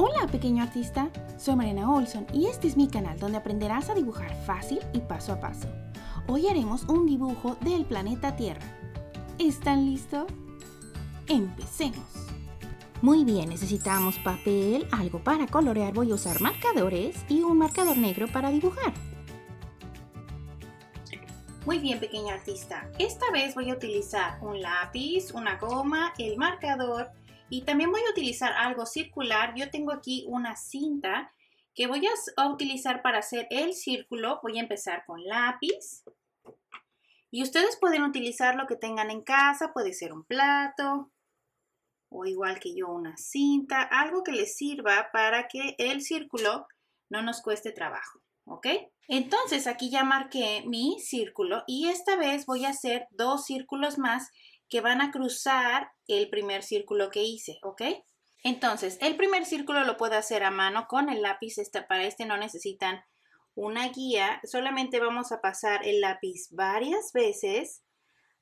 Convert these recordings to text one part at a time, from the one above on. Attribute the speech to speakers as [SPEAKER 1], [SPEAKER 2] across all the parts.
[SPEAKER 1] Hola pequeño artista, soy Mariana Olson y este es mi canal donde aprenderás a dibujar fácil y paso a paso. Hoy haremos un dibujo del planeta Tierra. ¿Están listos? ¡Empecemos! Muy bien, necesitamos papel, algo para colorear, voy a usar marcadores y un marcador negro para dibujar. Muy bien, pequeño artista. Esta vez voy a utilizar un lápiz, una goma, el marcador y también voy a utilizar algo circular. Yo tengo aquí una cinta que voy a utilizar para hacer el círculo. Voy a empezar con lápiz. Y ustedes pueden utilizar lo que tengan en casa, puede ser un plato o igual que yo una cinta, algo que les sirva para que el círculo no nos cueste trabajo, ¿ok? Entonces aquí ya marqué mi círculo y esta vez voy a hacer dos círculos más que van a cruzar el primer círculo que hice, ¿ok? Entonces, el primer círculo lo puedo hacer a mano con el lápiz, este, para este no necesitan una guía, solamente vamos a pasar el lápiz varias veces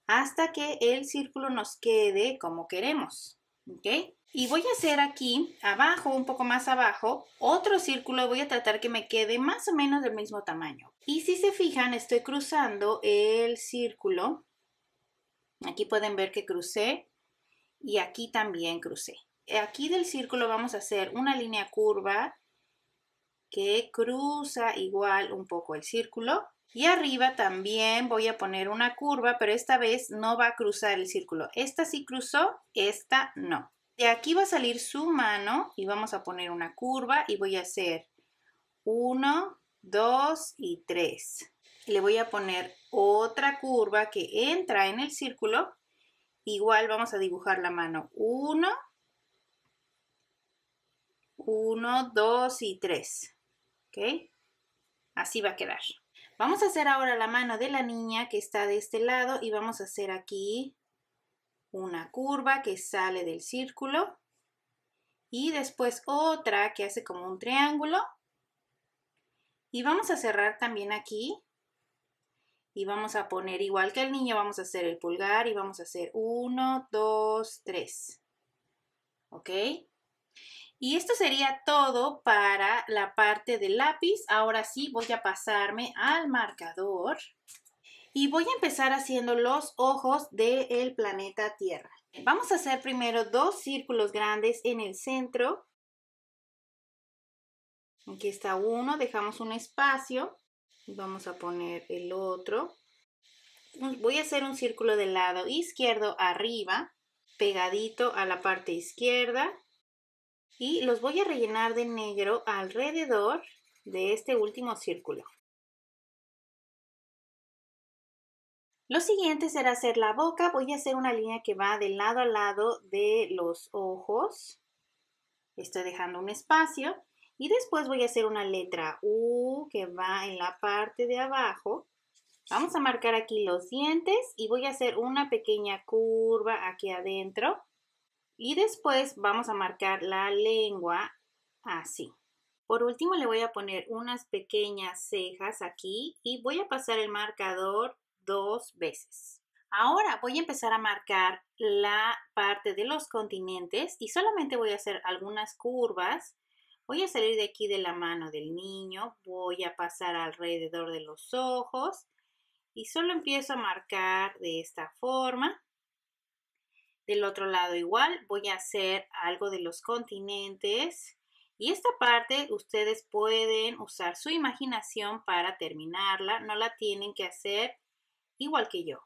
[SPEAKER 1] hasta que el círculo nos quede como queremos, ¿ok? Y voy a hacer aquí, abajo, un poco más abajo, otro círculo, voy a tratar que me quede más o menos del mismo tamaño. Y si se fijan, estoy cruzando el círculo Aquí pueden ver que crucé y aquí también crucé. Aquí del círculo vamos a hacer una línea curva que cruza igual un poco el círculo. Y arriba también voy a poner una curva, pero esta vez no va a cruzar el círculo. Esta sí cruzó, esta no. De aquí va a salir su mano y vamos a poner una curva y voy a hacer 1, 2 y 3 le voy a poner otra curva que entra en el círculo. Igual vamos a dibujar la mano. 1, 1, 2 y 3. Así va a quedar. Vamos a hacer ahora la mano de la niña que está de este lado y vamos a hacer aquí una curva que sale del círculo y después otra que hace como un triángulo y vamos a cerrar también aquí y vamos a poner igual que el niño, vamos a hacer el pulgar y vamos a hacer 1, 2, 3. ¿Ok? Y esto sería todo para la parte del lápiz. Ahora sí voy a pasarme al marcador y voy a empezar haciendo los ojos del planeta Tierra. Vamos a hacer primero dos círculos grandes en el centro. Aquí está uno, dejamos un espacio Vamos a poner el otro. Voy a hacer un círculo del lado izquierdo arriba, pegadito a la parte izquierda. Y los voy a rellenar de negro alrededor de este último círculo. Lo siguiente será hacer la boca. Voy a hacer una línea que va de lado a lado de los ojos. Estoy dejando un espacio. Y después voy a hacer una letra U que va en la parte de abajo. Vamos a marcar aquí los dientes y voy a hacer una pequeña curva aquí adentro. Y después vamos a marcar la lengua así. Por último le voy a poner unas pequeñas cejas aquí y voy a pasar el marcador dos veces. Ahora voy a empezar a marcar la parte de los continentes y solamente voy a hacer algunas curvas Voy a salir de aquí de la mano del niño, voy a pasar alrededor de los ojos y solo empiezo a marcar de esta forma. Del otro lado igual voy a hacer algo de los continentes y esta parte ustedes pueden usar su imaginación para terminarla, no la tienen que hacer igual que yo,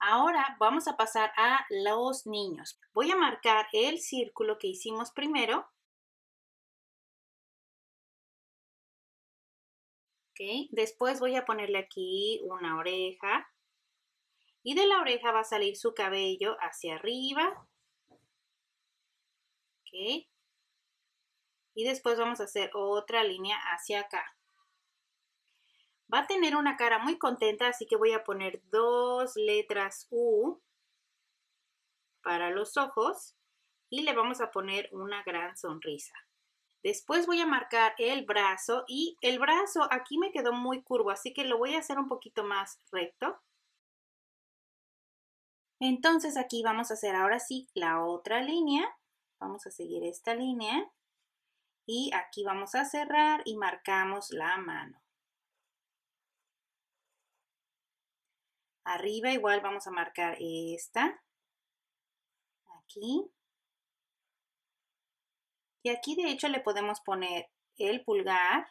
[SPEAKER 1] Ahora vamos a pasar a los niños. Voy a marcar el círculo que hicimos primero Después voy a ponerle aquí una oreja y de la oreja va a salir su cabello hacia arriba, Y después vamos a hacer otra línea hacia acá. Va a tener una cara muy contenta, así que voy a poner dos letras U para los ojos y le vamos a poner una gran sonrisa. Después voy a marcar el brazo y el brazo aquí me quedó muy curvo, así que lo voy a hacer un poquito más recto. Entonces aquí vamos a hacer ahora sí la otra línea. Vamos a seguir esta línea. Y aquí vamos a cerrar y marcamos la mano. Arriba igual vamos a marcar esta. Aquí. Y aquí de hecho le podemos poner el pulgar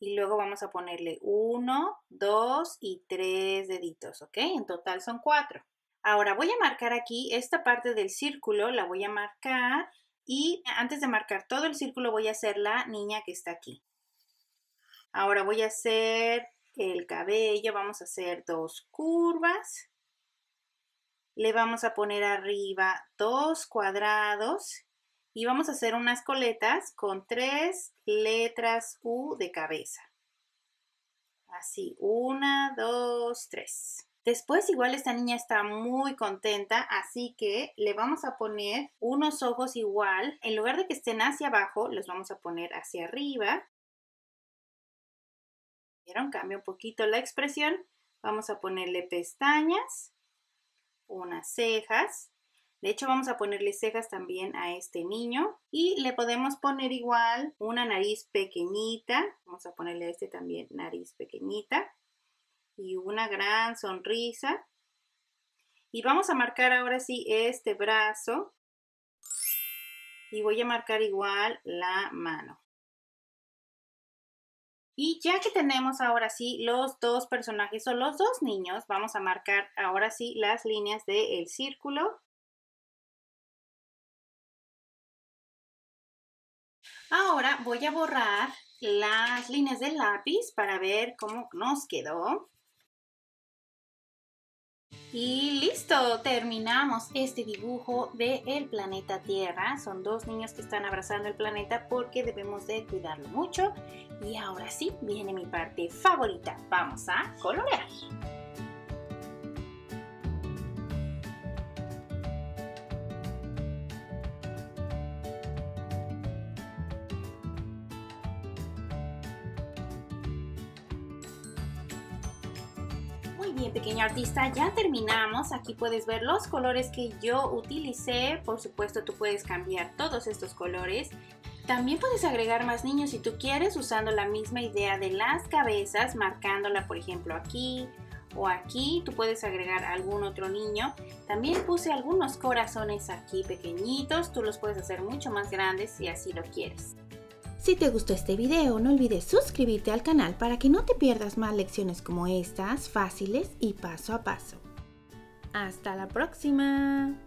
[SPEAKER 1] y luego vamos a ponerle uno, dos y tres deditos, ¿ok? En total son cuatro. Ahora voy a marcar aquí esta parte del círculo, la voy a marcar y antes de marcar todo el círculo voy a hacer la niña que está aquí. Ahora voy a hacer el cabello, vamos a hacer dos curvas. Le vamos a poner arriba dos cuadrados y vamos a hacer unas coletas con tres letras U de cabeza. Así, una, dos, tres. Después igual esta niña está muy contenta, así que le vamos a poner unos ojos igual. En lugar de que estén hacia abajo, los vamos a poner hacia arriba. ¿Vieron? Cambia un poquito la expresión. Vamos a ponerle pestañas, unas cejas, de hecho, vamos a ponerle cejas también a este niño y le podemos poner igual una nariz pequeñita. Vamos a ponerle a este también nariz pequeñita y una gran sonrisa. Y vamos a marcar ahora sí este brazo y voy a marcar igual la mano. Y ya que tenemos ahora sí los dos personajes o los dos niños, vamos a marcar ahora sí las líneas del círculo Ahora voy a borrar las líneas del lápiz para ver cómo nos quedó. Y listo, terminamos este dibujo de el planeta Tierra. Son dos niños que están abrazando el planeta porque debemos de cuidarlo mucho. Y ahora sí, viene mi parte favorita. Vamos a colorear. bien pequeño artista, ya terminamos. Aquí puedes ver los colores que yo utilicé. Por supuesto, tú puedes cambiar todos estos colores. También puedes agregar más niños si tú quieres usando la misma idea de las cabezas, marcándola por ejemplo aquí o aquí. Tú puedes agregar algún otro niño. También puse algunos corazones aquí pequeñitos. Tú los puedes hacer mucho más grandes si así lo quieres. Si te gustó este video, no olvides suscribirte al canal para que no te pierdas más lecciones como estas, fáciles y paso a paso. ¡Hasta la próxima!